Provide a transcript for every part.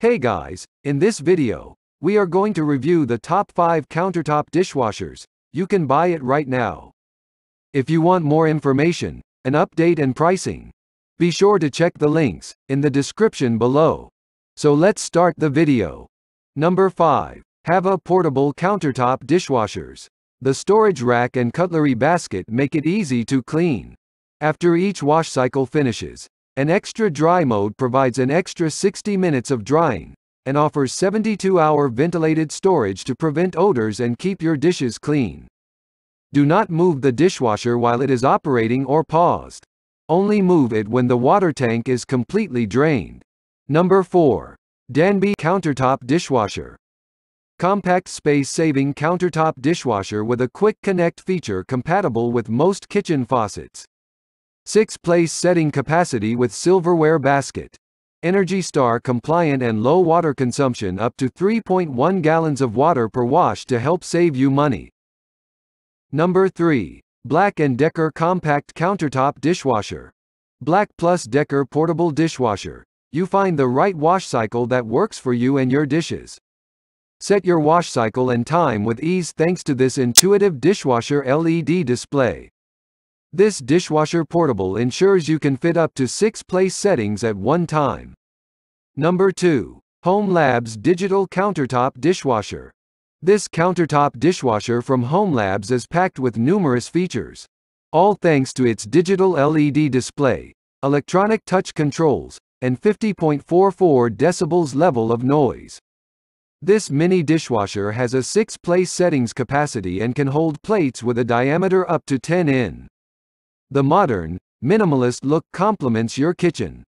Hey guys, in this video, we are going to review the top 5 countertop dishwashers, you can buy it right now. If you want more information, an update and pricing, be sure to check the links in the description below. So let's start the video. Number 5. have a Portable Countertop Dishwashers. The storage rack and cutlery basket make it easy to clean. After each wash cycle finishes, an extra dry mode provides an extra 60 minutes of drying, and offers 72-hour ventilated storage to prevent odors and keep your dishes clean. Do not move the dishwasher while it is operating or paused. Only move it when the water tank is completely drained. Number 4. Danby Countertop Dishwasher. Compact space-saving countertop dishwasher with a quick connect feature compatible with most kitchen faucets. 6 place setting capacity with silverware basket. Energy Star compliant and low water consumption up to 3.1 gallons of water per wash to help save you money. Number 3. Black & Decker Compact Countertop Dishwasher. Black Plus Decker Portable Dishwasher. You find the right wash cycle that works for you and your dishes. Set your wash cycle and time with ease thanks to this intuitive dishwasher LED display. This dishwasher portable ensures you can fit up to six place settings at one time. Number 2. Home Labs Digital Countertop Dishwasher. This countertop dishwasher from Home Labs is packed with numerous features. All thanks to its digital LED display, electronic touch controls, and 50.44 decibels level of noise. This mini dishwasher has a 6-place settings capacity and can hold plates with a diameter up to 10 in. The modern, minimalist look complements your kitchen.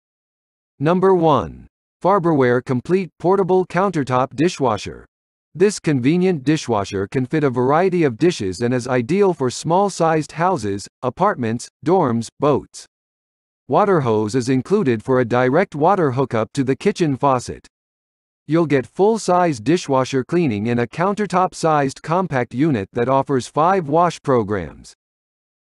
Number 1. Farberware Complete Portable Countertop Dishwasher. This convenient dishwasher can fit a variety of dishes and is ideal for small-sized houses, apartments, dorms, boats. Water hose is included for a direct water hookup to the kitchen faucet. You'll get full-size dishwasher cleaning in a countertop-sized compact unit that offers five wash programs.